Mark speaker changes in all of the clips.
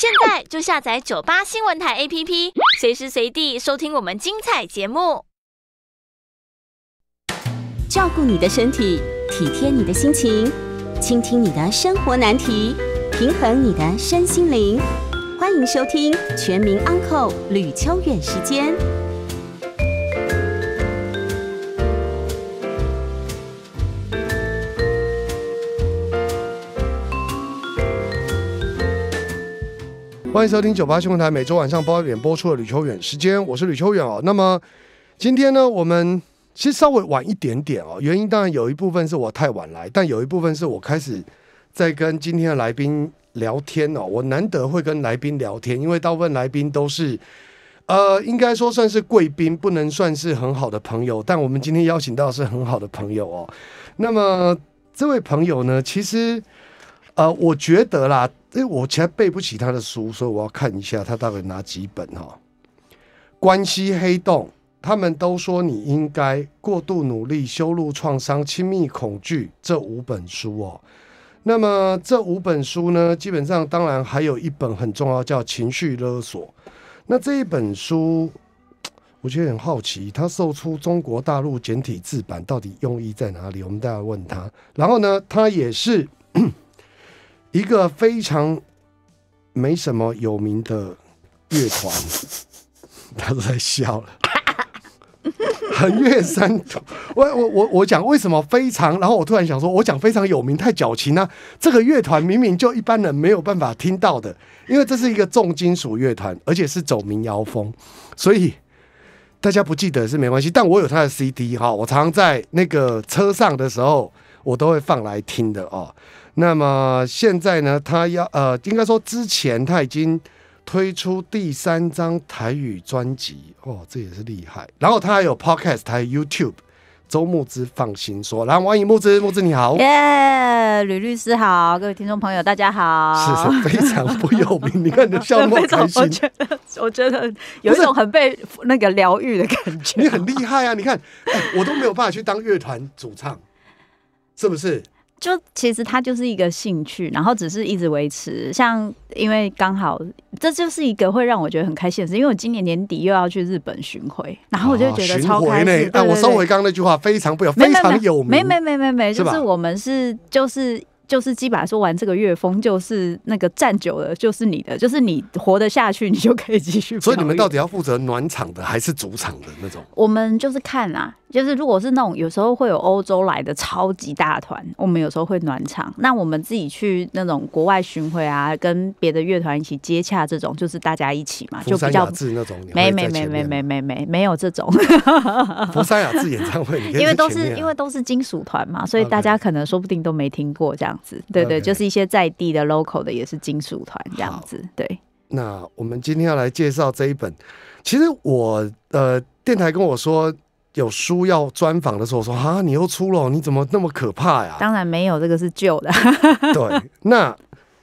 Speaker 1: 现在就下载九八新闻台 APP，随时随地收听我们精彩节
Speaker 2: 目。照顾你的身体，体贴你的心情，倾听你的生活难题，平衡你的身心灵。欢迎收听《全民安扣吕秋远时间。
Speaker 1: 欢迎收听九八新闻台每周晚上八点播出的吕秋远时间，我是吕秋远哦。那么今天呢，我们其实稍微晚一点点哦。原因当然有一部分是我太晚来，但有一部分是我开始在跟今天的来宾聊天哦。我难得会跟来宾聊天，因为大部分来宾都是呃，应该说算是贵宾，不能算是很好的朋友。但我们今天邀请到是很好的朋友哦。那么这位朋友呢，其实呃，我觉得啦。因为我前背不起他的书，所以我要看一下他大概拿几本哈。关系黑洞，他们都说你应该过度努力、修路创伤、亲密恐惧这五本书哦。那么这五本书呢，基本上当然还有一本很重要，叫情绪勒索。那这一本书，我觉得很好奇，他售出中国大陆简体字版到底用意在哪里？我们大家问他。然后呢，他也是。一个非常没什么有名的乐团，他都在笑了。横越山土，我我我我讲为什么非常？然后我突然想说，我讲非常有名太矫情了。这个乐团明明就一般人没有办法听到的，因为这是一个重金属乐团，而且是走民谣风，所以大家不记得是没关系。但我有他的 CD 哈，我常常在那个车上的时候，我都会放来听的哦。那么现在呢？他要呃，应该说之前他已经推出第三张台语专辑哦，这也是厉害。然后他还有 Podcast 台 YouTube，周牧之放心说，然后欢迎牧之牧之你好，
Speaker 2: 耶，吕律师好，各位听众朋友大家好，是是非常
Speaker 1: 不有名，你看你的笑容 开心，
Speaker 2: 我觉得有一种很被那个疗愈的感
Speaker 1: 觉，你很厉害啊！你看，我都没有办法去当乐团主唱，是不是？
Speaker 2: 就其实它就是一个兴趣，然后只是一直维持。像因为刚好，这就是一个会让我觉得很开心的事，因为我今年年底又要去日本巡回，然后我就觉得超开心。但我收回刚
Speaker 1: 刚那句话，非常不要，非常有名。没没没
Speaker 2: 没没，就是我们是就是就是基本上说，完这个月风就是那个站久了就是你的，就是你活得下去，你就可
Speaker 1: 以继续。所以你们到底要负责暖场的还是主场的那种？
Speaker 2: 我们就是看啊。就是，如果是那种有时候会有欧洲来的超级大团，我们有时候会暖场。那我们自己去那种国外巡回啊，跟别的乐团一起接洽，这种就是大家一起嘛，就比较
Speaker 1: 那种没没没没没
Speaker 2: 没没没有这种。佛 山雅致演
Speaker 1: 唱会，因为都是因为
Speaker 2: 都是金属团嘛，所以大家可能说不定都没听过这样子。对对，就是一些在地的 local 的也是金属团这样子。
Speaker 1: 对，那我们今天要来介绍这一本，其实我呃电台跟我说。有书要专访的时候，说：“哈，你又出了，你怎么那么可怕呀？”
Speaker 2: 当然没有，这个是旧的。
Speaker 1: 对，那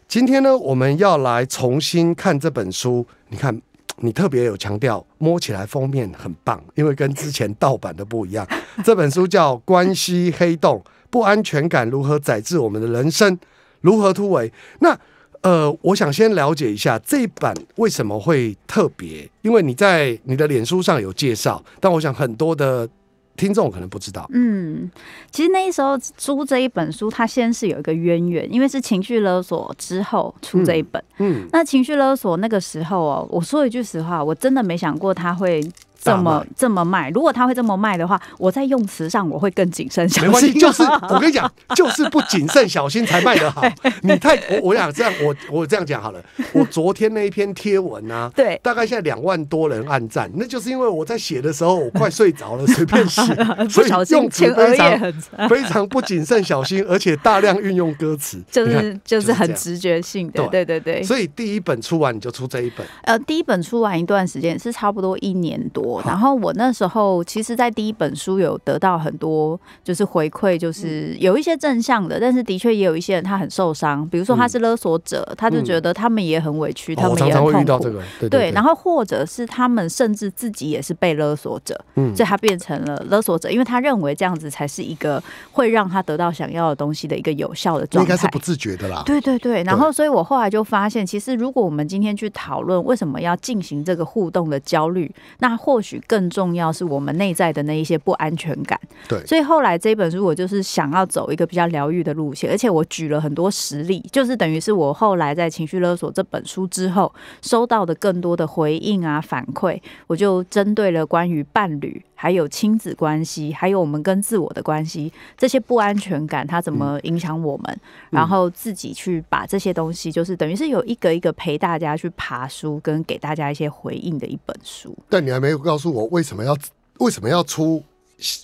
Speaker 1: 今天呢，我们要来重新看这本书。你看，你特别有强调，摸起来封面很棒，因为跟之前盗版的不一样。这本书叫《关系黑洞：不安全感如何宰制我们的人生，如何突围》。那呃，我想先了解一下这一版为什么会特别，因为你在你的脸书上有介绍，但我想很多的听众可能不知道。
Speaker 2: 嗯，其实那时候出这一本书，它先是有一个渊源，因为是情绪勒索之后出这一本。嗯，那情绪勒索那个时候哦，我说一句实话，我真的没想过他会。怎么这么卖？如果他会这么卖的话，我在用词上我会更谨慎小心。没关系，就是 我跟你讲，
Speaker 1: 就是不谨慎小心才卖得好。你太我我想这样，我我这样讲好了。我昨天那一篇贴文啊，对，大概现在两万多人按赞，那就是因为我在写的时候我快睡着了，随便写，所以用词非常非常不谨慎小心，而且大量运用歌词，就是就是很直
Speaker 2: 觉性的，对对对。所以
Speaker 1: 第一本出完你就出这一本？
Speaker 2: 呃，第一本出完一段时间是差不多一年多。然后我那时候其实，在第一本书有得到很多，就是回馈，就是有一些正向的，但是的确也有一些人他很受伤，比如说他是勒索者，他就觉得他们也很委屈，他们也痛苦。对，然后或者是他们甚至自己也是被勒索者，嗯，所以他变成了勒索者，因为他认为这样子才是一个会让他得到想要的东西的一个有效的状态。应该是不自
Speaker 1: 觉的啦。对对
Speaker 2: 对。然后，所以我后来就发现，其实如果我们今天去讨论为什么要进行这个互动的焦虑，那或或许更重要是我们内在的那一些不安全感。对，所以后来这本书我就是想要走一个比较疗愈的路线，而且我举了很多实例，就是等于是我后来在《情绪勒索》这本书之后收到的更多的回应啊反馈，我就针对了关于伴侣。还有亲子关系，还有我们跟自我的关系，这些不安全感，它怎么影响我们？然后自己去把这些东西，就是等于是有一个一个陪大家去爬书，跟给大家一些回应的一本书。
Speaker 1: 但你还没有告诉我为什么要为什么要出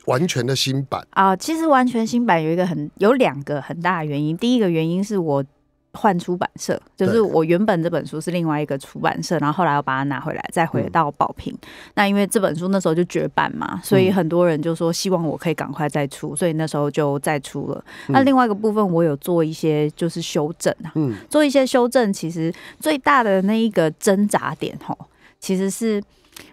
Speaker 1: 完全的新版
Speaker 2: 啊？其实完全新版有一个很有两个很大的原因，第一个原因是我。换出版社，就是我原本这本书是另外一个出版社，然后后来我把它拿回来，再回到宝瓶。那因为这本书那时候就绝版嘛，所以很多人就说希望我可以赶快再出，所以那时候就再出了。那另外一个部分，我有做一些就是修正啊，做一些修正。其实最大的那一个挣扎点，哈，其实是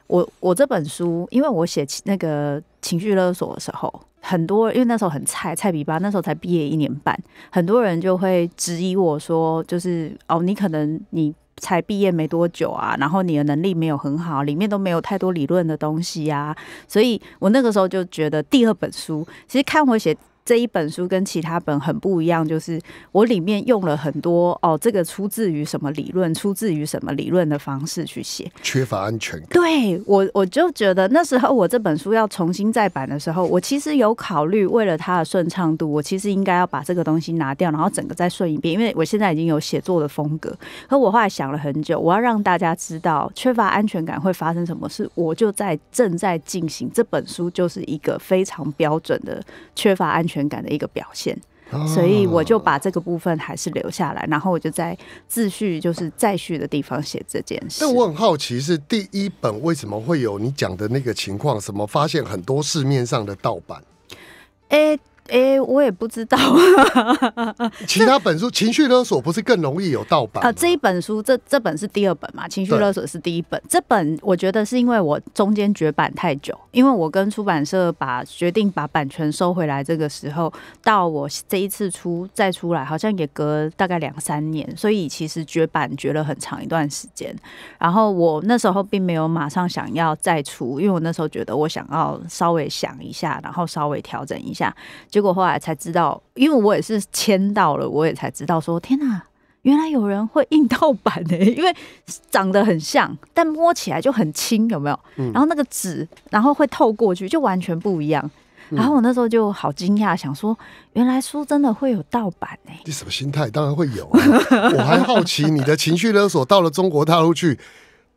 Speaker 2: 我我这本书，因为我写那个情绪勒索的时候。很多，因为那时候很菜，菜比吧，那时候才毕业一年半，很多人就会质疑我说，就是哦，你可能你才毕业没多久啊，然后你的能力没有很好，里面都没有太多理论的东西呀，所以我那个时候就觉得第二本书，其实看我写。这一本书跟其他本很不一样，就是我里面用了很多哦，这个出自于什么理论，出自于什么理论的方式去写。
Speaker 1: 缺乏安全感。
Speaker 2: 对我，我就觉得那时候我这本书要重新再版的时候，我其实有考虑，为了它的顺畅度，我其实应该要把这个东西拿掉，然后整个再顺一遍，因为我现在已经有写作的风格。可我后来想了很久，我要让大家知道缺乏安全感会发生什么事，我就在正在进行这本书，就是一个非常标准的缺乏安全。感的一个表现，所以我就把这个部分还是留下来，然后我就在自序就是再续的地方
Speaker 1: 写这件事。但我很好奇，是第一本为什么会有你讲的那个情况？什么发现很多市面上的盗版？
Speaker 2: 哎，我也不知道。
Speaker 1: 其他本书情绪勒索不是更容易有盗版啊？
Speaker 2: 这一本书，这这本是第二本嘛？情绪勒索是第一本。这本我觉得是因为我中间绝版太久，因为我跟出版社把决定把版权收回来，这个时候到我这一次出再出来，好像也隔大概两三年，所以其实绝版绝了很长一段时间。然后我那时候并没有马上想要再出，因为我那时候觉得我想要稍微想一下，然后稍微调整一下。结果后来才知道，因为我也是签到了，我也才知道说，天哪，原来有人会印盗版呢！因为长得很像，但摸起来就很轻，有没有？然后那个纸，然后会透过去，就完全不一样。然后我那时候就好惊讶，想说，原来书真的会有
Speaker 1: 盗版呢！你什么心态？当然会有，我还好奇你的情绪勒索到了中国大陆去。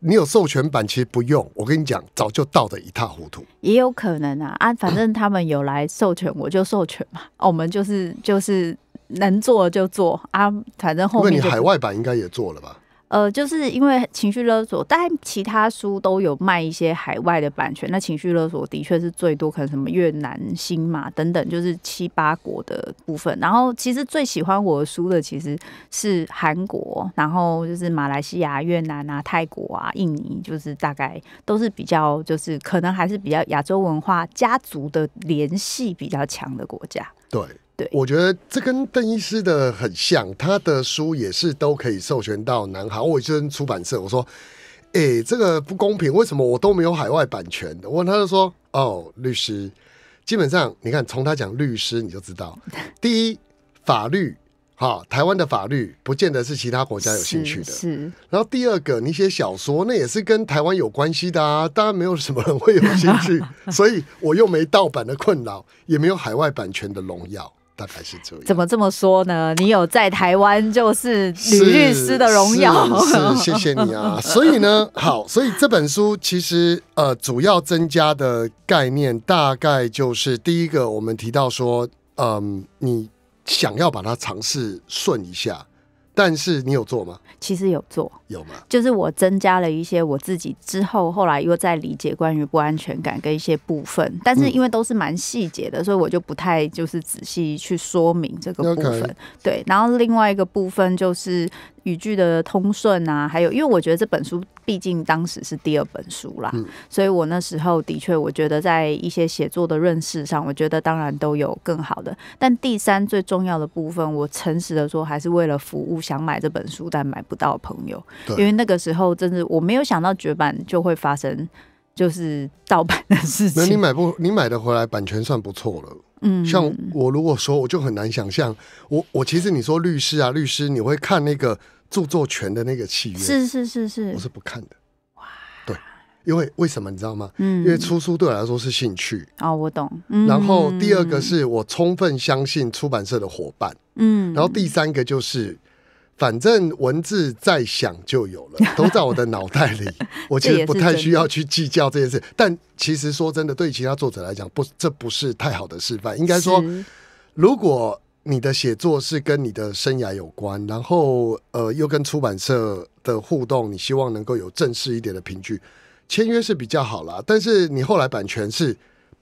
Speaker 1: 你有授权版，其实不用。我跟你讲，早就到得一塌糊涂。也
Speaker 2: 有可能啊啊，反正他们有来授权，我就授权嘛。我们就是就是能做就做啊，反正后面你海外
Speaker 1: 版应该也做了吧。
Speaker 2: 呃，就是因为情绪勒索，但其他书都有卖一些海外的版权。那情绪勒索的确是最多，可能什么越南、新马等等，就是七八国的部分。然后其实最喜欢我书的其实是韩国，然后就是马来西亚、越南啊、泰国啊、印尼，就是大概都是比较，就是可能还是比较亚洲文化家族的联系比较强的国家。
Speaker 1: 对。我觉得这跟邓医师的很像，他的书也是都可以授权到南韩卫生出版社。我说：“哎，这个不公平，为什么我都没有海外版权的？”我问他就说：“哦，律师，基本上你看，从他讲律师你就知道，第一，法律哈，台湾的法律不见得是其他国家有兴趣的。是。然后第二个，你写小说，那也是跟台湾有关系的，啊。当然没有什么人会有兴趣，所以我又没盗版的困扰，也没有海外版权的荣耀。”大概是这样。
Speaker 2: 怎么这么说呢？你有在台湾，就是女律师的荣耀，是 谢谢你啊。
Speaker 1: 所以呢，好，所以这本书其实呃，主要增加的概念大概就是第一个，我们提到说，嗯，你想要把它尝试顺一下，但是你有做吗？其实有做。就
Speaker 2: 是我增加了一些我自己之后，后来又在理解关于不安全感跟一些部分，但是因为都是蛮细节的，所以我就不太就是仔细去说明这个部分。对，然后另外一个部分就是语句的通顺啊，还有因为我觉得这本书毕竟当时是第二本书啦，所以我那时候的确我觉得在一些写作的认识上，我觉得当然都有更好的。但第三最重要的部分，我诚实的说，还是为了服务想买这本书但买不到朋友。因为那个时候，真的我没有想到绝版就会发生，就是盗版的
Speaker 1: 事情。那你买不？你买的回来版权算不错了。嗯，像我如果说，我就很难想象。我我其实你说律师啊，律师你会看那个著作权的那个契约？是
Speaker 2: 是是是，我是
Speaker 1: 不看的。哇，对，因为为什么你知道吗？嗯，因为出书对我来说是兴趣。
Speaker 2: 哦，我懂。然后第二个是
Speaker 1: 我充分相信出版社的伙伴。嗯，然后第三个就是。反正文字在想就有了，都在我的脑袋里，我其实不太需要去计较这件事。但其实说真的，对其他作者来讲，不，这不是太好的示范。应该说，如果你的写作是跟你的生涯有关，然后呃，又跟出版社的互动，你希望能够有正式一点的凭据，签约是比较好啦。但是你后来版权是。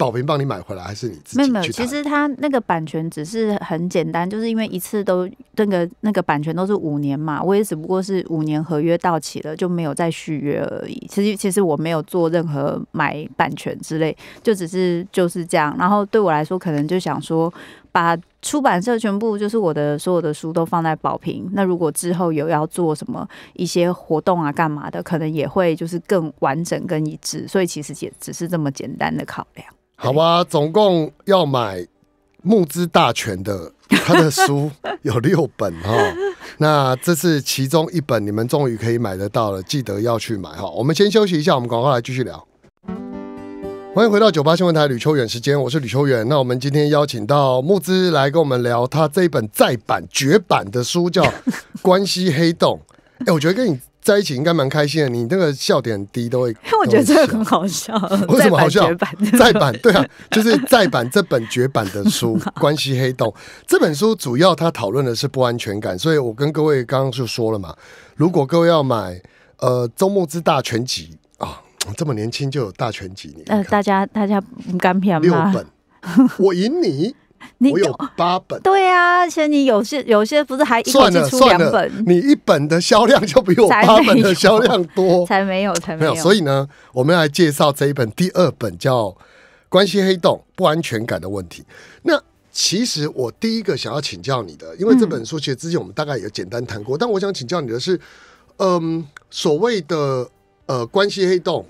Speaker 1: 宝平帮你买回来，还是你自己？没有没有，其实
Speaker 2: 他那个版权只是很简单，就是因为一次都那个那个版权都是五年嘛，我也只不过是五年合约到期了就没有再续约而已。其实其实我没有做任何买版权之类，就只是就是这样。然后对我来说，可能就想说把出版社全部就是我的所有的书都放在宝瓶。那如果之后有要做什么一些活动啊干嘛的，可能也会就是更完整跟一致。所以其实也只是这么简单的考量。
Speaker 1: 好吧，总共要买木资大全的 他的书有六本哈，那这是其中一本，你们终于可以买得到了，记得要去买哈。我们先休息一下，我们赶快来继续聊。欢迎回到九八新闻台吕秋远时间，我是吕秋远。那我们今天邀请到木之来跟我们聊他这一本再版绝版的书，叫《关系黑洞》。哎，我觉得跟你。在一起应该蛮开心的。你那个笑点低都会，我觉得这个很
Speaker 2: 好笑。为什么好笑？
Speaker 1: 再版，对啊，就是再版这本绝版的书《关系黑洞》这本书，主要他讨论的是不安全感。所以我跟各位刚刚就说了嘛，如果各位要买，呃，《周末之大全集》啊，这么年轻就有大全集，
Speaker 2: 呃，大家大家
Speaker 1: 敢拼票，六本，我赢你。你有八本，
Speaker 2: 对啊，而且你有些有些不是还一次出两本，
Speaker 1: 你一本的销量就比我八本的销量
Speaker 2: 多，才没有，才没有。所以
Speaker 1: 呢，我们来介绍这一本第二本叫《关系黑洞：不安全感的问题》。那其实我第一个想要请教你的，因为这本书其实之前我们大概有简单谈过，但我想请教你的是，嗯，所谓的呃关系黑洞。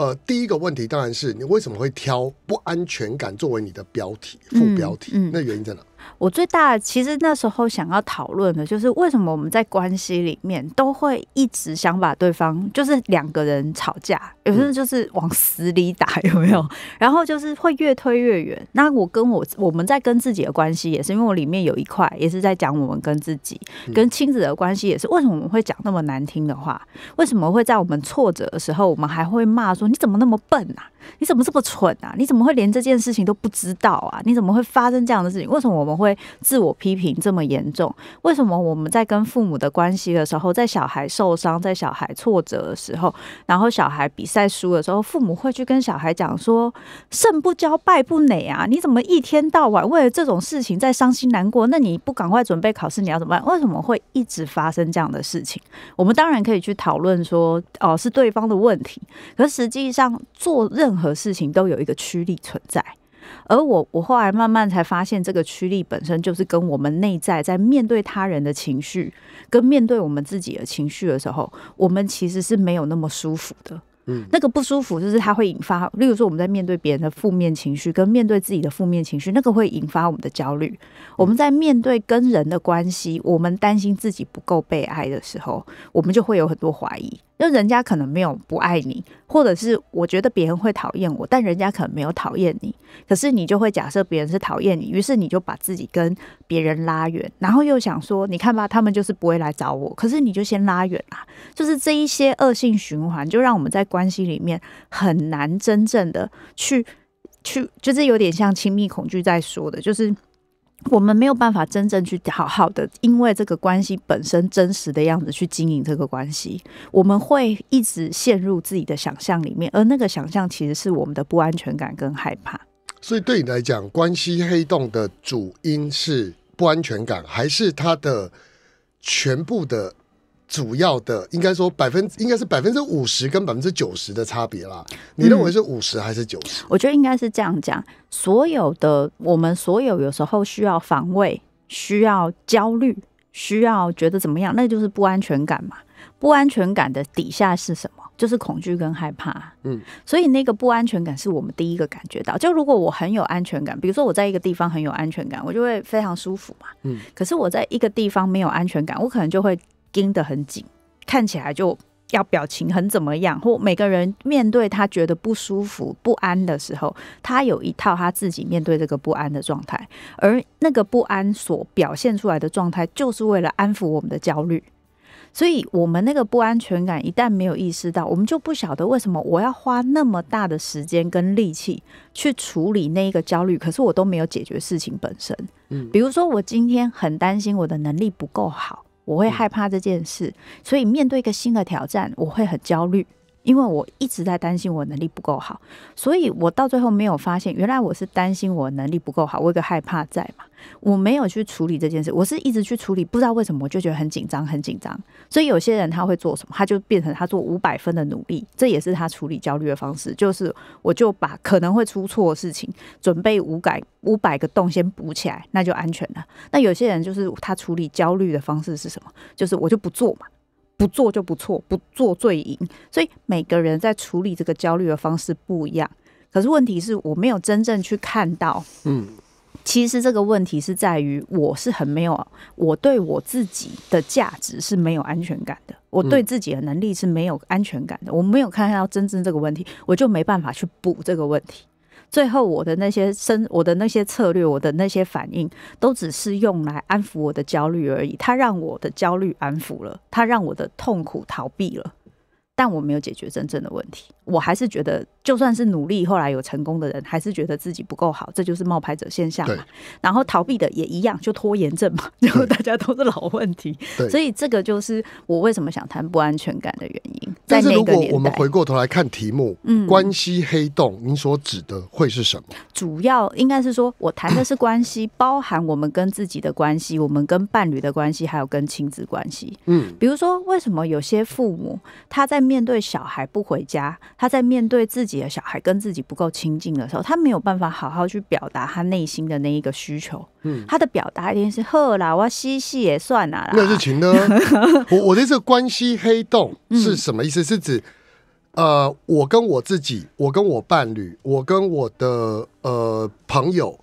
Speaker 1: 呃，第一个问题当然是你为什么会挑不安全感作为你的标题副标题？那原因在哪？
Speaker 2: 我最大其实那时候想要讨论的就是为什么我们在关系里面都会一直想把对方就是两个人吵架，有时候就是往死里打，有没有？然后就是会越推越远。那我跟我我们在跟自己的关系也是，因为我里面有一块也是在讲我们跟自己、跟亲子的关系也是，为什么我们会讲那么难听的话？为什么会在我们挫折的时候我们还会骂说你怎么那么笨啊？你怎么这么蠢啊？你怎么会连这件事情都不知道啊？你怎么会发生这样的事情？为什么我们？怎么会自我批评这么严重？为什么我们在跟父母的关系的时候，在小孩受伤、在小孩挫折的时候，然后小孩比赛输的时候，父母会去跟小孩讲说“胜不骄，败不馁”啊？你怎么一天到晚为了这种事情在伤心难过？那你不赶快准备考试，你要怎么办？为什么会一直发生这样的事情？我们当然可以去讨论说，哦，是对方的问题。可实际上，做任何事情都有一个趋利存在。而我，我后来慢慢才发现，这个驱力本身就是跟我们内在在面对他人的情绪，跟面对我们自己的情绪的时候，我们其实是没有那么舒服的。嗯，那个不舒服就是它会引发，例如说我们在面对别人的负面情绪，跟面对自己的负面情绪，那个会引发我们的焦虑。我们在面对跟人的关系，我们担心自己不够被爱的时候，我们就会有很多怀疑。就人家可能没有不爱你，或者是我觉得别人会讨厌我，但人家可能没有讨厌你，可是你就会假设别人是讨厌你，于是你就把自己跟别人拉远，然后又想说，你看吧，他们就是不会来找我，可是你就先拉远啊，就是这一些恶性循环，就让我们在关系里面很难真正的去去，就是有点像亲密恐惧在说的，就是。我们没有办法真正去好好的，因为这个关系本身真实的样子去经营这个关系，我们会一直陷入自己的想象里面，而那个想象其实是我们的不安全感跟害
Speaker 1: 怕。所以对你来讲，关系黑洞的主因是不安全感，还是它的全部的？主要的应该说百分之应该是百分之五十跟百分之九十的差别啦。你认为是五十还是九十？我觉得应该是
Speaker 2: 这样讲。所有的我们所有有时候需要防卫、需要焦虑、需要觉得怎么样，那就是不安全感嘛。不安全感的底下是什么？就是恐惧跟害怕。嗯，所以那个不安全感是我们第一个感觉到。就如果我很有安全感，比如说我在一个地方很有安全感，我就会非常舒服嘛。嗯，可是我在一个地方没有安全感，我可能就会。盯得很紧，看起来就要表情很怎么样，或每个人面对他觉得不舒服、不安的时候，他有一套他自己面对这个不安的状态，而那个不安所表现出来的状态，就是为了安抚我们的焦虑。所以，我们那个不安全感一旦没有意识到，我们就不晓得为什么我要花那么大的时间跟力气去处理那一个焦虑，可是我都没有解决事情本身。嗯，比如说，我今天很担心我的能力不够好。我会害怕这件事，所以面对一个新的挑战，我会很焦虑。因为我一直在担心我能力不够好，所以我到最后没有发现，原来我是担心我能力不够好，我有个害怕在嘛，我没有去处理这件事，我是一直去处理，不知道为什么我就觉得很紧张，很紧张。所以有些人他会做什么，他就变成他做五百分的努力，这也是他处理焦虑的方式，就是我就把可能会出错事情准备五百五百个洞先补起来，那就安全了。那有些人就是他处理焦虑的方式是什么？就是我就不做嘛。不做就不错，不做最赢。所以每个人在处理这个焦虑的方式不一样。可是问题是我没有真正去看到，嗯，其实这个问题是在于我是很没有，我对我自己的价值是没有安全感的，我对自己的能力是没有安全感的，我没有看到真正这个问题，我就没办法去补这个问题。最后，我的那些生，我的那些策略，我的那些反应，都只是用来安抚我的焦虑而已。它让我的焦虑安抚了，它让我的痛苦逃避了，但我没有解决真正的问题。我还是觉得，就算是努力后来有成功的人，还是觉得自己不够好，这就是冒牌者现象嘛。然后逃避的也一样，就拖延症嘛。然 后大家都是老问题，所以这个就是我为什么想谈不安全感的原因。
Speaker 1: 但是如果我们回过头来看题目，嗯，关系黑洞，您所指的会是什么？
Speaker 2: 主要应该是说我谈的是关系，包含我们跟自己的关系，我们跟伴侣的关系，还有跟亲子关系。嗯，比如说为什么有些父母他在面对小孩不回家？他在面对自己的小孩跟自己不够亲近的时候，他没有办法好好去表达他内心的那一个需求。嗯，他的表达一定是呵啦，我嬉嘻也算啦。那是
Speaker 1: 情勒，我我这是关系黑洞是什么意思？是指呃，我跟我自己，我跟我伴侣，我跟我的呃朋友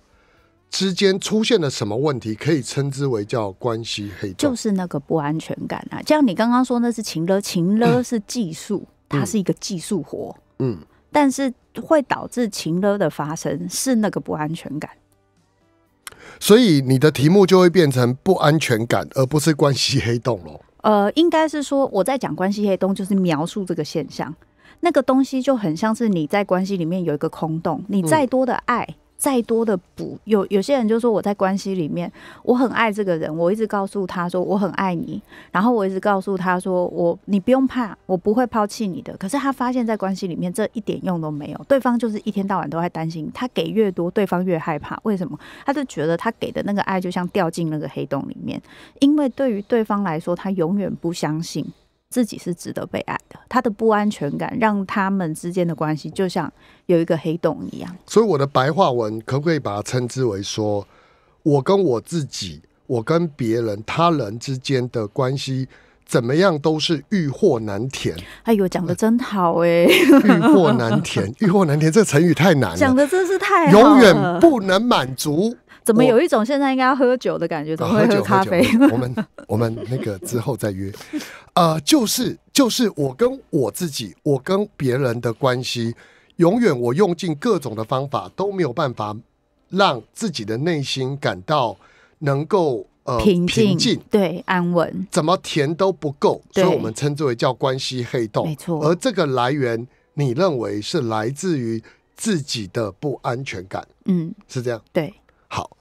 Speaker 1: 之间出现了什么问题？可以称之为叫关系黑洞，
Speaker 2: 就是那个不安全感啊。像你刚刚说那是情勒，情勒是技术。它是一个技术活，嗯，但是会导致情勒的发生是那个不安全感，
Speaker 1: 所以你的题目就会变成不安全感，而不是关系黑洞喽。
Speaker 2: 呃，应该是说我在讲关系黑洞，就是描述这个现象，那个东西就很像是你在关系里面有一个空洞，你再多的爱。再多的补，有有些人就说我在关系里面，我很爱这个人，我一直告诉他说我很爱你，然后我一直告诉他说我你不用怕，我不会抛弃你的。可是他发现，在关系里面这一点用都没有，对方就是一天到晚都在担心，他给越多，对方越害怕。为什么？他就觉得他给的那个爱就像掉进那个黑洞里面，因为对于对方来说，他永远不相信。自己是值得被爱的，他的不安全感让他们之间的关系就像有一个黑洞一样。
Speaker 1: 所以我的白话文可不可以把它称之为说，我跟我自己，我跟别人他人之间的关系怎么样都是欲壑难填。
Speaker 2: 哎呦，讲的真好哎！欲
Speaker 1: 壑难填，欲壑难填，这成语太难了。讲
Speaker 2: 的真是太永远不
Speaker 1: 能满足。怎么有一种
Speaker 2: 现在应该要喝酒的感觉？怎么喝酒？咖啡？我
Speaker 1: 们我们那个之后再约。呃，就是就是我跟我自己，我跟别人的关系，永远我用尽各种的方法都没有办法让自己的内心感到能够呃平静，
Speaker 2: 对，安稳。
Speaker 1: 怎么填都不够，所以我们称之为叫关系黑洞。没错。而这个来源，你认为是来自于自己的不安全感？嗯，是这样。对。好，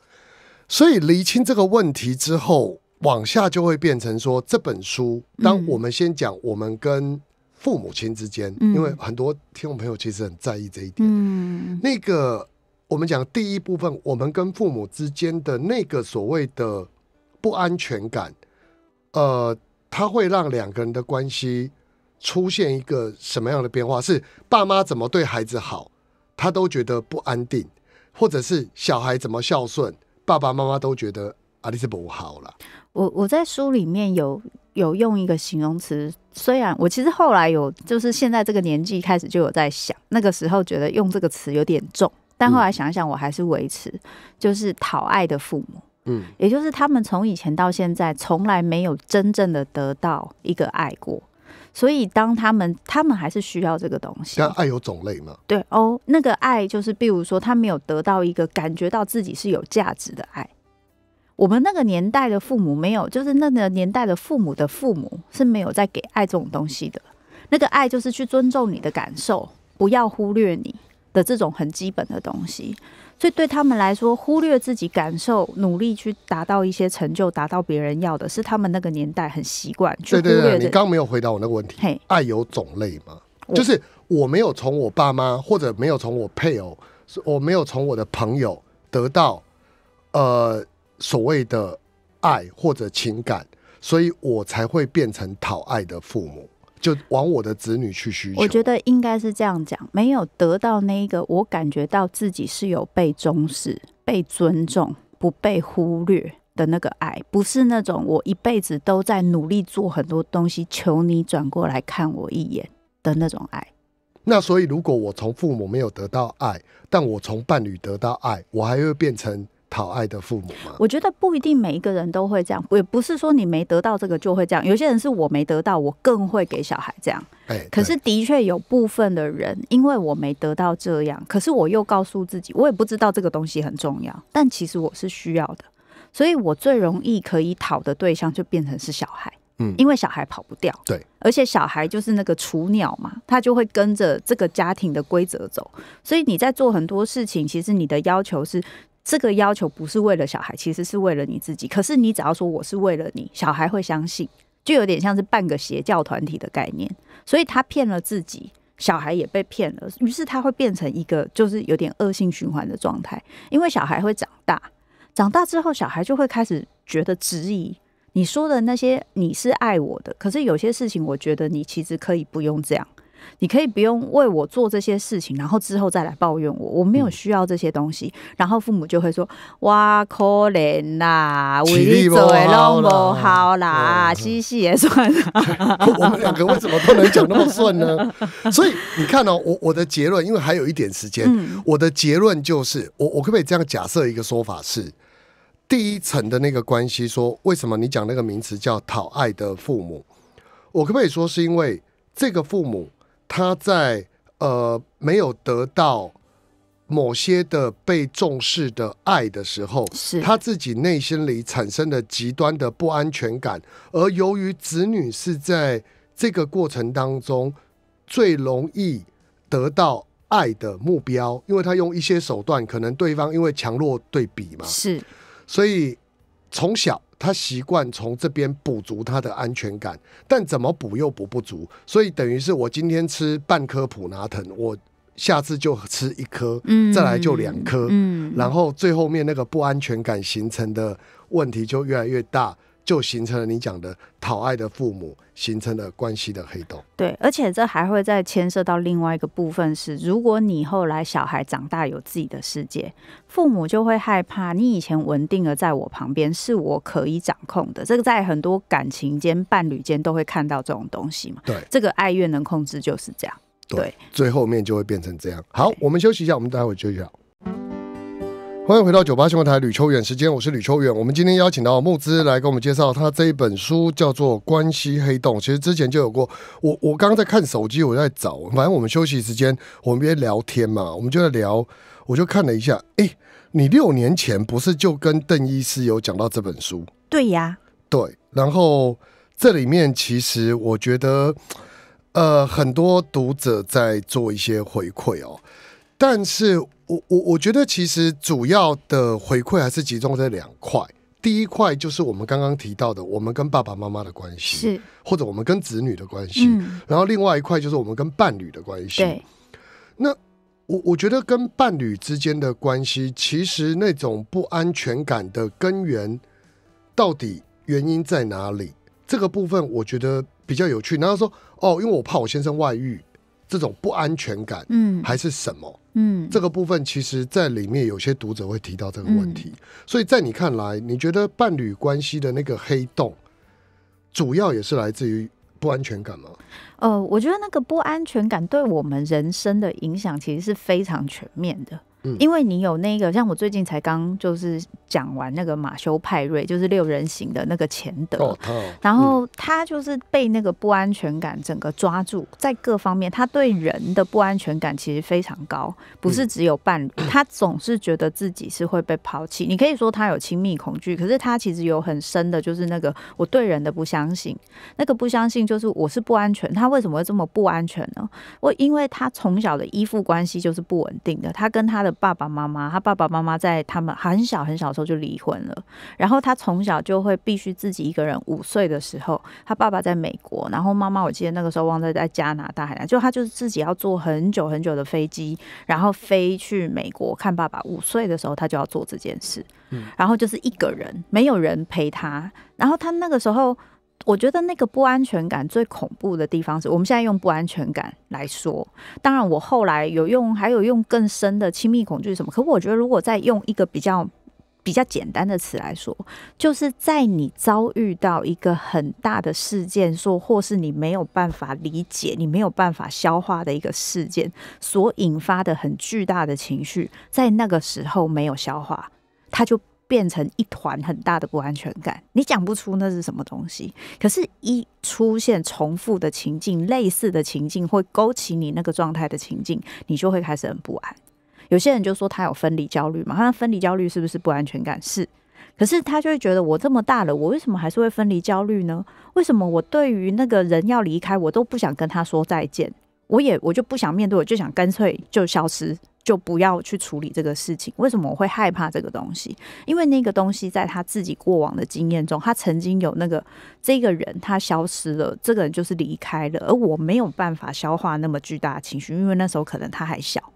Speaker 1: 所以厘清这个问题之后，往下就会变成说，这本书，当我们先讲我们跟父母亲之间，因为很多听众朋友其实很在意这一点。嗯，那个我们讲第一部分，我们跟父母之间的那个所谓的不安全感，呃，它会让两个人的关系出现一个什么样的变化？是爸妈怎么对孩子好，他都觉得不安定。或者是小孩怎么孝顺，爸爸妈妈都觉得阿里斯伯好了。
Speaker 2: 我我在书里面有有用一个形容词，虽然我其实后来有，就是现在这个年纪开始就有在想，那个时候觉得用这个词有点重，但后来想想我还是维持，就是讨爱的父母，嗯，也就是他们从以前到现在从来没有真正的得到一个爱过。所以，当他们，他们还是需要这个东西。
Speaker 1: 但爱有种类吗？
Speaker 2: 对哦，那个爱就是，譬如说，他没有得到一个感觉到自己是有价值的爱。我们那个年代的父母没有，就是那个年代的父母的父母是没有在给爱这种东西的。那个爱就是去尊重你的感受，不要忽略你的这种很基本的东西。所以对他们来说，忽略自己感受，努力去达到一些成就，达到别人要的，是他们那个年代很习惯去忽略的。你刚
Speaker 1: 没有回答我那个问题：爱有种类吗？就是我没有从我爸妈，或者没有从我配偶，我没有从我的朋友得到呃所谓的爱或者情感，所以我才会变成讨爱的父母。就往我的子女去需求，我觉
Speaker 2: 得应该是这样讲，没有得到那一个，我感觉到自己是有被重视、被尊重、不被忽略的那个爱，不是那种我一辈子都在努力做很多东西，求你转过来看我一眼
Speaker 1: 的那种爱。那所以，如果我从父母没有得到爱，但我从伴侣得到爱，我还会变成？讨爱的父母吗？
Speaker 2: 我觉得不一定每一个人都会这样，也不是说你没得到这个就会这样。有些人是我没得到，我更会给小孩这样。可是的确有部分的人，因为我没得到这样，可是我又告诉自己，我也不知道这个东西很重要，但其实我是需要的，所以我最容易可以讨的对象就变成是小孩。嗯，因为小孩跑不掉，对，而且小孩就是那个雏鸟嘛，他就会跟着这个家庭的规则走。所以你在做很多事情，其实你的要求是。这个要求不是为了小孩，其实是为了你自己。可是你只要说我是为了你，小孩会相信，就有点像是半个邪教团体的概念。所以他骗了自己，小孩也被骗了，于是他会变成一个就是有点恶性循环的状态。因为小孩会长大，长大之后小孩就会开始觉得质疑你说的那些，你是爱我的，可是有些事情我觉得你其实可以不用这样。你可以不用为我做这些事情，然后之后再来抱怨我，我没有需要这些东西。然后父母就会说：“哇，可怜啦，为做老不好啦，嘻嘻也算了。”
Speaker 1: 我们两个为什么不能讲那么顺呢？所以你看哦，我我的结论，因为还有一点时间，我的结论就是，我我可不可以这样假设一个说法是：第一层的那个关系，说为什么你讲那个名词叫讨爱的父母？我可不可以说是因为这个父母？他在呃没有得到某些的被重视的爱的时候，是他自己内心里产生的极端的不安全感，而由于子女是在这个过程当中最容易得到爱的目标，因为他用一些手段，可能对方因为强弱对比嘛，是，所以从小。他习惯从这边补足他的安全感，但怎么补又补不足，所以等于是我今天吃半颗普拉藤，我下次就吃一颗，再来就两颗，然后最后面那个不安全感形成的问题就越来越大。就形成了你讲的讨爱的父母，形成了关系的黑洞。
Speaker 2: 对，而且这还会再牵涉到另外一个部分是，如果你后来小孩长大有自己的世界，父母就会害怕你以前稳定了，在我旁边是我可以掌控的。这个在很多感情间、伴侣间都会看到这种东西嘛。对，这个爱怨能控制就是这样。
Speaker 1: 对，最后面就会变成这样。好，我们休息一下，我们待会继续聊。欢迎回到九八新闻台，吕秋远时间，我是吕秋远。我们今天邀请到木之来跟我们介绍，他这一本书叫做《关系黑洞》。其实之前就有过，我我刚刚在看手机，我在找。反正我们休息时间，我们边聊天嘛，我们就在聊。我就看了一下，哎，你六年前不是就跟邓医师有讲到这本书？对呀，对。然后这里面其实我觉得，呃，很多读者在做一些回馈哦。但是我我我觉得其实主要的回馈还是集中在两块，第一块就是我们刚刚提到的，我们跟爸爸妈妈的关系，是或者我们跟子女的关系，然后另外一块就是我们跟伴侣的关系。那我我觉得跟伴侣之间的关系，其实那种不安全感的根源到底原因在哪里？这个部分我觉得比较有趣。然后说哦，因为我怕我先生外遇。这种不安全感，嗯，还是什么，嗯，这个部分其实，在里面有些读者会提到这个问题，所以在你看来，你觉得伴侣关系的那个黑洞，主要也是来自于不安全感吗？
Speaker 2: 呃，我觉得那个不安全感对我们人生的影响，其实是非常全面的。因为你有那个，像我最近才刚就是讲完那个马修派瑞，就是六人行的那个钱德，然后他就是被那个不安全感整个抓住，在各方面，他对人的不安全感其实非常高，不是只有伴侣，他总是觉得自己是会被抛弃。你可以说他有亲密恐惧，可是他其实有很深的，就是那个我对人的不相信，那个不相信就是我是不安全。他为什么会这么不安全呢？我因为他从小的依附关系就是不稳定的，他跟他的。爸爸妈妈，他爸爸妈妈在他们很小很小的时候就离婚了，然后他从小就会必须自己一个人。五岁的时候，他爸爸在美国，然后妈妈我记得那个时候忘在在加拿大海南，就他就是自己要坐很久很久的飞机，然后飞去美国看爸爸。五岁的时候，他就要做这件事，然后就是一个人，没有人陪他。然后他那个时候。我觉得那个不安全感最恐怖的地方是我们现在用不安全感来说，当然我后来有用，还有用更深的亲密恐惧什么。可我觉得如果再用一个比较比较简单的词来说，就是在你遭遇到一个很大的事件，说或是你没有办法理解、你没有办法消化的一个事件所引发的很巨大的情绪，在那个时候没有消化，它就。变成一团很大的不安全感，你讲不出那是什么东西。可是，一出现重复的情境、类似的情境，会勾起你那个状态的情境，你就会开始很不安。有些人就说他有分离焦虑嘛，他分离焦虑是不是不安全感？是，可是他就会觉得我这么大了，我为什么还是会分离焦虑呢？为什么我对于那个人要离开，我都不想跟他说再见，我也我就不想面对，我就想干脆就消失。就不要去处理这个事情。为什么我会害怕这个东西？因为那个东西在他自己过往的经验中，他曾经有那个这个人，他消失了，这个人就是离开了。而我没有办法消化那么巨大的情绪，因为那时候可能他还小。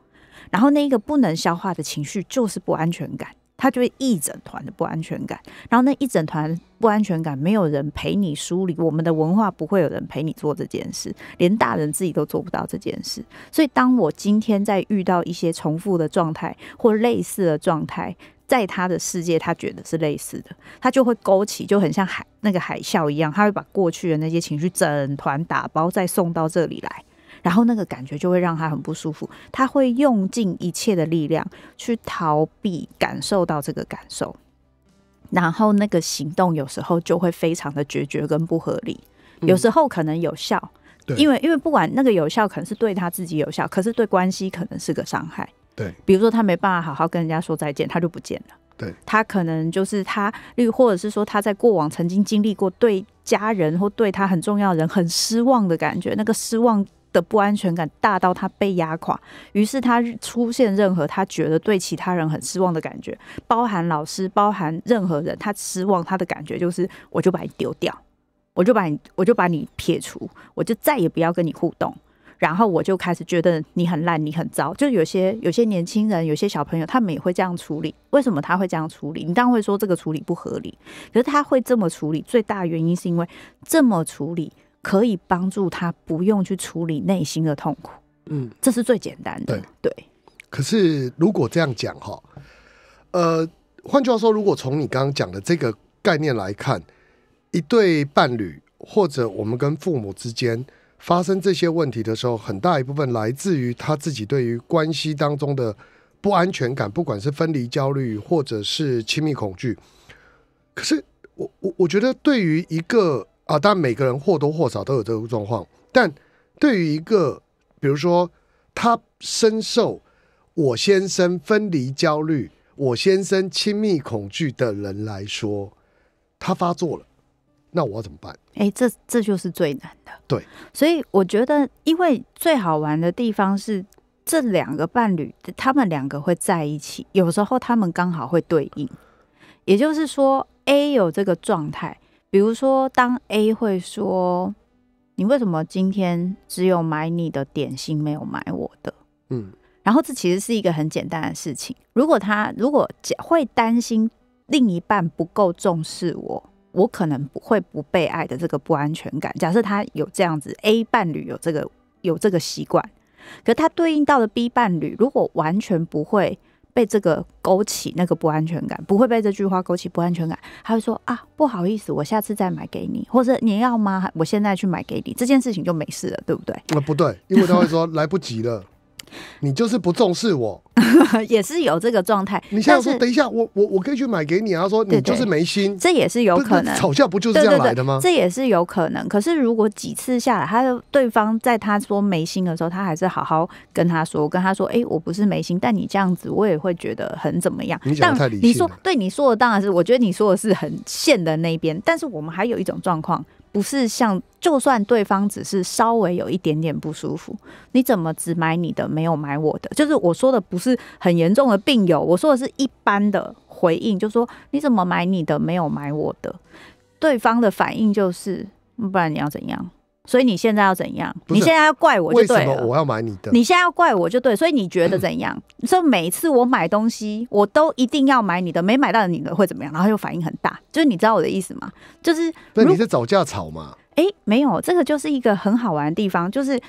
Speaker 2: 然后那个不能消化的情绪就是不安全感。他就会一整团的不安全感，然后那一整团不安全感没有人陪你梳理，我们的文化不会有人陪你做这件事，连大人自己都做不到这件事。所以，当我今天在遇到一些重复的状态或类似的状态，在他的世界，他觉得是类似的，他就会勾起，就很像海那个海啸一样，他会把过去的那些情绪整团打包，再送到这里来。然后那个感觉就会让他很不舒服，他会用尽一切的力量去逃避感受到这个感受，然后那个行动有时候就会非常的决绝跟不合理，有时候可能有效，因为因为不管那个有效，可能是对他自己有效，可是对关系可能是个伤害。对，比如说他没办法好好跟人家说再见，他就不见了。对，他可能就是他，或者是说他在过往曾经经历过对家人或对他很重要的人很失望的感觉，那个失望。的不安全感大到他被压垮，于是他出现任何他觉得对其他人很失望的感觉，包含老师，包含任何人，他失望他的感觉就是我就把你丢掉，我就把你我就把你撇除，我就再也不要跟你互动，然后我就开始觉得你很烂，你很糟。就有些有些年轻人，有些小朋友，他们也会这样处理。为什么他会这样处理？你当然会说这个处理不合理，可是他会这么处理，最大原因是因为这么处理。可以帮助他不用去处理内心的痛苦，嗯，这是最简
Speaker 1: 单的。对对。可是如果这样讲哈，呃，换句话说，如果从你刚刚讲的这个概念来看，一对伴侣或者我们跟父母之间发生这些问题的时候，很大一部分来自于他自己对于关系当中的不安全感，不管是分离焦虑或者是亲密恐惧。可是，我我我觉得对于一个。啊，但每个人或多或少都有这个状况。但对于一个比如说他深受我先生分离焦虑、我先生亲密恐惧的人来说，他发作了，那我要怎么办？哎，这这就是最难的。对，所以我觉得，因为
Speaker 2: 最好玩的地方是这两个伴侣，他们两个会在一起。有时候他们刚好会对应，也就是说，A 有这个状态。比如说，当 A 会说：“你为什么今天只有买你的点心，没有买我的？”嗯，然后这其实是一个很简单的事情。如果他如果会担心另一半不够重视我，我可能不会不被爱的这个不安全感。假设他有这样子，A 伴侣有这个有这个习惯，可他对应到的 B 伴侣如果完全不会。被这个勾起那个不安全感，不会被这句话勾起不安全感，他会说啊，不好意思，我下次再买给你，或者你要吗？我现在去买给你，这件事情就没事了，对不对？
Speaker 1: 呃，不对，因为他会说来不及了，你就是不重视我。也是有这个状态，你这样说，等一下，我我我可以去买给你啊。说你就是没心，这也是有可能。吵架不就是这样来的吗？这也
Speaker 2: 是有可能。可是如果几次下来，他的对方在他说没心的时候，他还是好好跟他说，跟他说，哎，我不是没心，但你这样子，我也会觉得很怎么样。你讲太理性你说对你说的当然是，我觉得你说的是很线的那边。但是我们还有一种状况，不是像就算对方只是稍微有一点点不舒服，你怎么只买你的，没有买我的？就是我说的不是。是很严重的病友，我说的是一般的回应，就说你怎么买你的，没有买我的。对方的反应就是，不然你要怎样？所以你现在要怎样？你现在要怪我就对了。
Speaker 1: 我要买你的，你现在
Speaker 2: 要怪我就对。所以你觉得怎样？说 每次我买东西，我都一定要买你的，没买到你的会怎么样？然后又反应很大，就是你知道我的意思吗？就是
Speaker 1: 那你是找架吵嘛？
Speaker 2: 哎，没有，这个就是一个很好玩的地方，就是。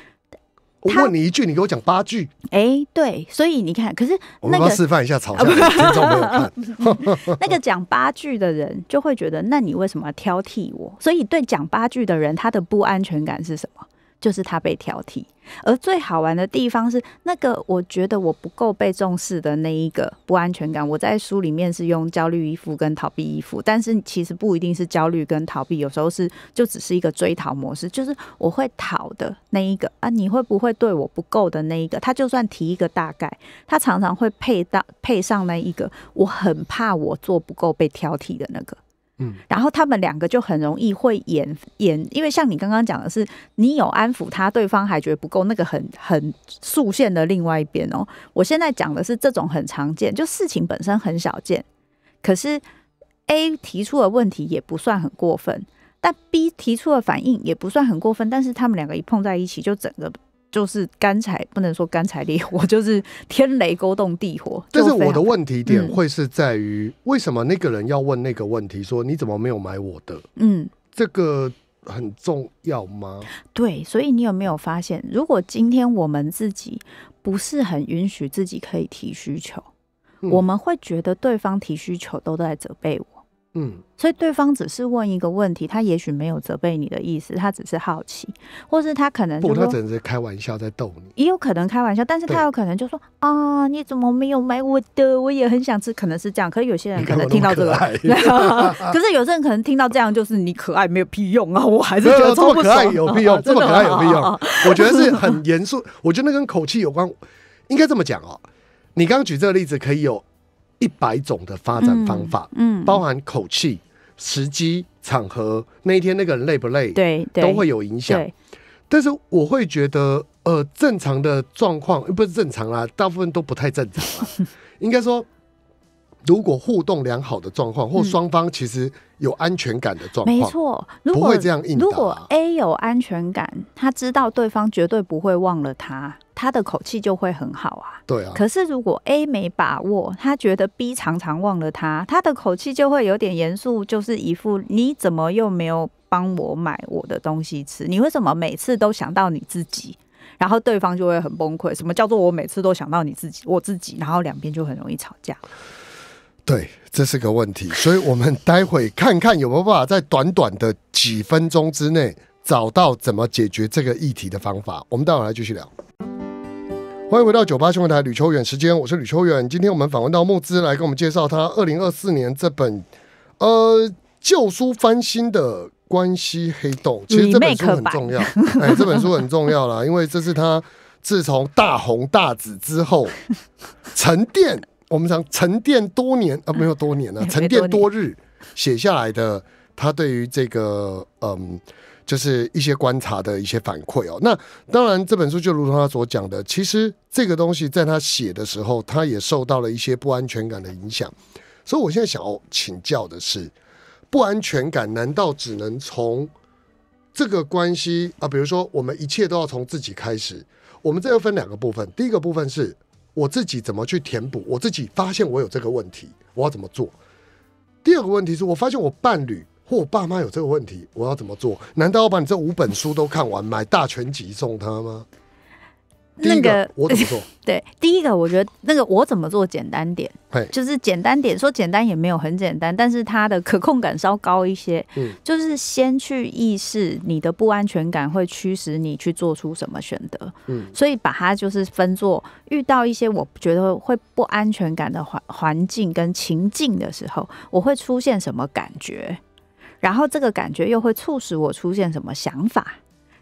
Speaker 2: 我问你一句，你给我讲八句。哎，对，所以你看，可是我们要示范一下
Speaker 1: 吵架，听众朋友看，
Speaker 2: 那个讲八句的人就会觉得，那你为什么挑剔我？所以，对讲八句的人，他的不安全感是什么？就是他被挑剔，而最好玩的地方是那个我觉得我不够被重视的那一个不安全感。我在书里面是用焦虑依附跟逃避依附，但是其实不一定是焦虑跟逃避，有时候是就只是一个追逃模式，就是我会逃的那一个啊，你会不会对我不够的那一个？他就算提一个大概，他常常会配到配上那一个，我很怕我做不够被挑剔的那个。然后他们两个就很容易会演演，因为像你刚刚讲的是，你有安抚他，对方还觉得不够，那个很很竖线的另外一边哦。我现在讲的是这种很常见，就事情本身很少见，可是 A 提出了问题也不算很过分，但 B 提出了反应也不算很过分，但是他们两个一碰在一起，就整个。就是干柴不能说干柴烈火，就是天雷勾动地火。但是我的
Speaker 1: 问题点会是在于，为什么那个人要问那个问题？说你怎么没有买我的？嗯，这个很重要吗？
Speaker 2: 对，所以你有没有发现，如果今天我们自己不是很允许自己可以提需求，我们会觉得对方提需求都在责备我。嗯，所以对方只是问一个问题，他也许没有责备你的意思，他只是好奇，或是他可能不，他只
Speaker 1: 是开玩笑在逗你，
Speaker 2: 也有可能开玩笑，但是他有可能就说啊，你怎么没有买我的？我也很想吃，可能是这样。可是有些人可能听到这个，可是有些人可能听到这样，就是你
Speaker 1: 可爱没有屁用啊！我还是觉得 么可爱有屁用，可爱有屁用。我觉得是很严肃，我觉得那跟口气有关，应该这么讲哦。你刚刚举这个例子可以有。一百种的发展方法，嗯，包含口气、时机、场合。那一天那个人累不累？对，都会有影响。但是我会觉得，呃，正常的状况不是正常啦，大部分都不太正常。应该说，如果互动良好的状况，或双方其实有安全感的状况，没错，
Speaker 2: 不会这样硬。如果 A 有安全感，他知道对方绝对不会忘了他。他的口气就会很好啊。对啊。可是如果 A 没把握，他觉得 B 常常忘了他，他的口气就会有点严肃，就是一副你怎么又没有帮我买我的东西吃？你为什么每次都想到你自己？然后对方就会很崩溃。什么叫做我每次都想到你自己？我自己。然后两边就很容易吵架。
Speaker 1: 对，这是个问题。所以我们待会看看有没有办法在短短的几分钟之内。找到怎么解决这个议题的方法，我们待会来继续聊。欢迎回到九八新闻台，吕秋远，时间我是吕秋远。今天我们访问到木之来，跟我们介绍他二零二四年这本呃旧书翻新的《关系黑洞》，其实这本书很重要，哎，这本书很重要了，因为这是他自从大红大紫之后 沉淀，我们想沉淀多年啊，没有多年了，沉淀多日写下来的，他对于这个嗯。就是一些观察的一些反馈哦。那当然，这本书就如同他所讲的，其实这个东西在他写的时候，他也受到了一些不安全感的影响。所以，我现在想要请教的是，不安全感难道只能从这个关系啊？比如说，我们一切都要从自己开始。我们这要分两个部分，第一个部分是我自己怎么去填补，我自己发现我有这个问题，我要怎么做？第二个问题是我发现我伴侣。我爸妈有这个问题，我要怎么做？难道要把你这五本书都看完，买大全集送他吗？第一个我怎么做？
Speaker 2: 对，第一个我觉得那个我怎么做简单点，对，就是简单点说，简单也没有很简单，但是它的可控感稍高一些。嗯，就是先去意识你的不安全感会驱使你去做出什么选择。嗯，所以把它就是分作遇到一些我觉得会不安全感的环环境跟情境的时候，我会出现什么感觉？然后这个感觉又会促使我出现什么想法，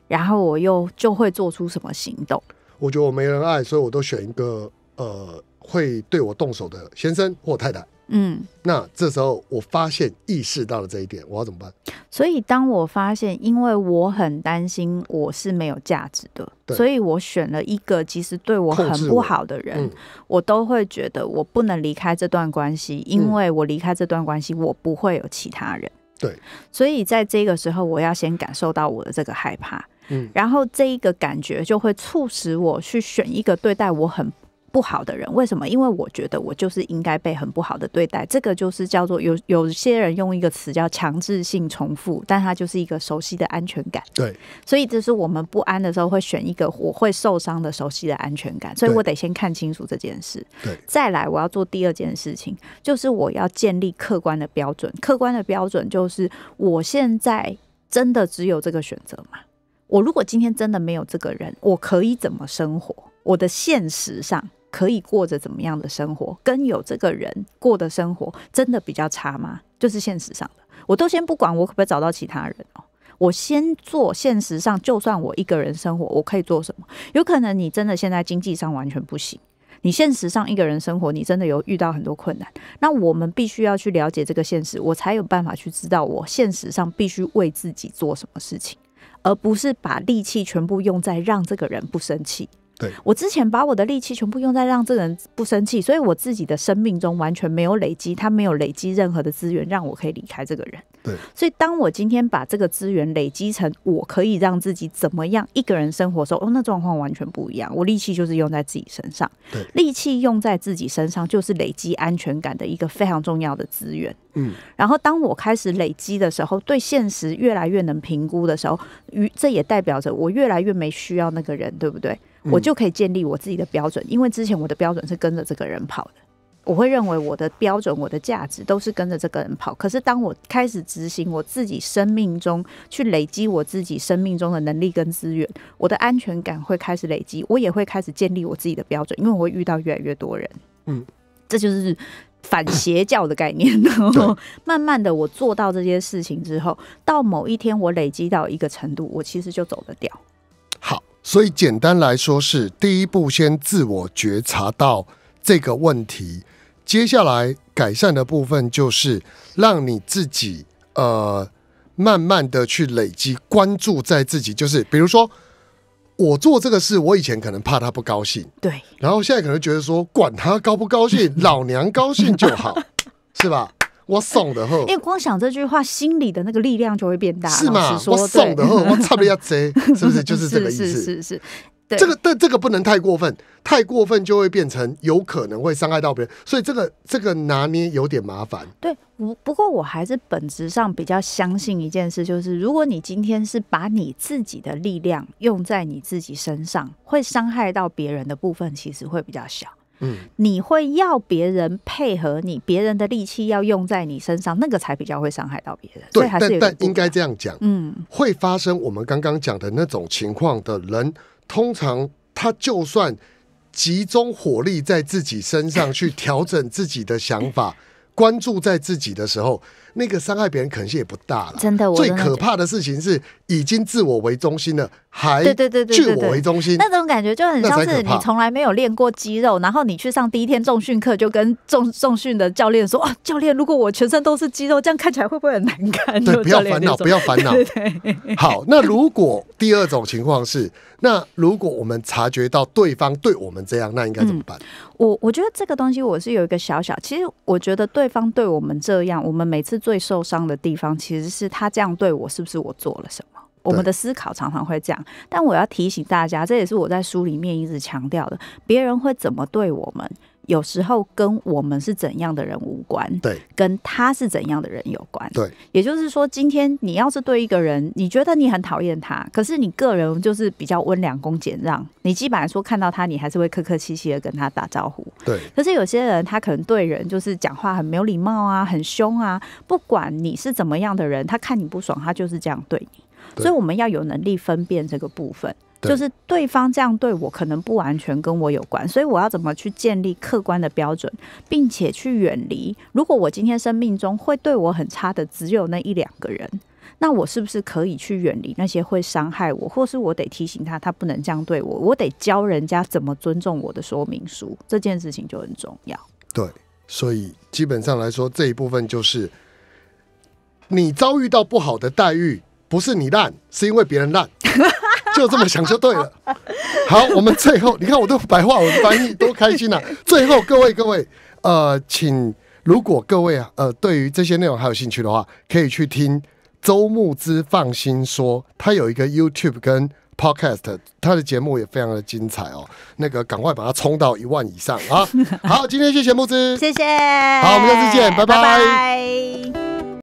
Speaker 2: 然后我又就会做出什么行动。
Speaker 1: 我觉得我没人爱，所以我都选一个呃会对我动手的先生或太太。嗯，那这时候我发现意识到了这一点，我要怎么办？
Speaker 2: 所以当我发现，因为我很担心我是没有价值的，所以我选了一个其实对我很不好的人，我都会觉得我不能离开这段关系，因为我离开这段关系，我不会有其他人。对，所以在这个时候，我要先感受到我的这个害怕，嗯，然后这一个感觉就会促使我去选一个对待我很。不好的人，为什么？因为我觉得我就是应该被很不好的对待。这个就是叫做有有些人用一个词叫强制性重复，但它就是一个熟悉的安全感。对，所以这是我们不安的时候会选一个我会受伤的熟悉的安全感。所以我得先看清楚这件事，再来我要做第二件事情，就是我要建立客观的标准。客观的标准就是我现在真的只有这个选择吗？我如果今天真的没有这个人，我可以怎么生活？我的现实上。可以过着怎么样的生活，跟有这个人过的生活真的比较差吗？就是现实上的，我都先不管我可不可以找到其他人哦，我先做现实上，就算我一个人生活，我可以做什么？有可能你真的现在经济上完全不行，你现实上一个人生活，你真的有遇到很多困难，那我们必须要去了解这个现实，我才有办法去知道我现实上必须为自己做什么事情，而不是把力气全部用在让这个人不生气。我之前把我的力气全部用在让这个人不生气，所以我自己的生命中完全没有累积，他没有累积任何的资源让我可以离开这个人。对，所以当我今天把这个资源累积成我可以让自己怎么样一个人生活的时候，哦，那状况完全不一样。我力气就是用在自己身上，对，力气用在自己身上就是累积安全感的一个非常重要的资源。嗯，然后当我开始累积的时候，对现实越来越能评估的时候，与这也代表着我越来越没需要那个人，对不对？我就可以建立我自己的标准，因为之前我的标准是跟着这个人跑的，我会认为我的标准、我的价值都是跟着这个人跑。可是当我开始执行我自己生命中去累积我自己生命中的能力跟资源，我的安全感会开始累积，我也会开始建立我自己的标准，因为我会遇到越来越多人。嗯，这就是反邪教的概念。慢慢的，我做到这些事情之后，到某一天我累积到一个程度，我其实就走得掉。
Speaker 1: 所以简单来说是，第一步先自我觉察到这个问题，接下来改善的部分就是让你自己呃慢慢的去累积关注在自己，就是比如说我做这个事，我以前可能怕他不高兴，对，然后现在可能觉得说管他高不高兴，老娘高兴就好，是吧？我怂的呵，因为
Speaker 2: 光想这句话，心里的那个力量就会变大。是吗？我怂的呵，我差
Speaker 1: 不多要贼，是不是？就是这个意思。是是
Speaker 2: 是，这个
Speaker 1: 但这个不能太过分，太过分就会变成有可能会伤害到别人，所以这个这个拿捏有点麻烦。
Speaker 2: 对，我不过我还是本质上比较相信一件事，就是如果你今天是把你自己的力量用在你自己身上，会伤害到别人的部分，其实会比较小。嗯，你会要别人配合你，别人的力气要用在你身上，那个才比较会伤害到别人。对，但但应该
Speaker 1: 这样讲，嗯，会发生我们刚刚讲的那种情况的人，通常他就算集中火力在自己身上，去调整自己的想法，关注在自己的时候。那个伤害别人可能性也不大了，真的。最可怕的事情是已经自我为中心了，还对对对对自我为中心那
Speaker 2: 种感觉就很像是你从来没有练过肌肉，然后你去上第一天重训课，就跟重 重训的教练说：“啊，教练，如果我全身都是肌肉，这样看起来会不会很难看？”对，不要烦恼，不要烦恼。
Speaker 1: 好，那如果第二种情况是，那如果我们察觉到对方对我们这样，那应该怎么办？
Speaker 2: 我我觉得这个东西我是有一个小小，其实我觉得对方对我们这样，我们每次。最受伤的地方，其实是他这样对我，是不是我做了什么？我们的思考常常会这样。但我要提醒大家，这也是我在书里面一直强调的：别人会怎么对我们？有时候跟我们是怎样的人无关，对，跟他是怎样的人有关。对，也就是说，今天你要是对一个人，你觉得你很讨厌他，可是你个人就是比较温良恭俭让，你基本上说看到他，你还是会客客气气的跟他打招呼。对。可是有些人他可能对人就是讲话很没有礼貌啊，很凶啊，不管你是怎么样的人，他看你不爽，他就是这样对你。所以我们要有能力分辨这个部分。就是对方这样对我，可能不完全跟我有关，所以我要怎么去建立客观的标准，并且去远离？如果我今天生命中会对我很差的只有那一两个人，那我是不是可以去远离那些会伤害我，或是我得提醒他，他不能这样对我，我得教人家怎么尊重我的说明书？这件事情就很重要。
Speaker 1: 对，所以基本上来说，这一部分就是你遭遇到不好的待遇，不是你烂，是因为别人烂。就这么想就对了。好，我们最后，你看我都白话，文翻译，多开心啊！最后各位各位，呃，请如果各位啊，呃，对于这些内容还有兴趣的话，可以去听周牧之放心说，他有一个 YouTube 跟 Podcast，他的节目也非常的精彩哦。那个赶快把它冲到一万以上啊！好，今天谢谢牧之，谢谢。
Speaker 2: 好，我们下次见，拜拜。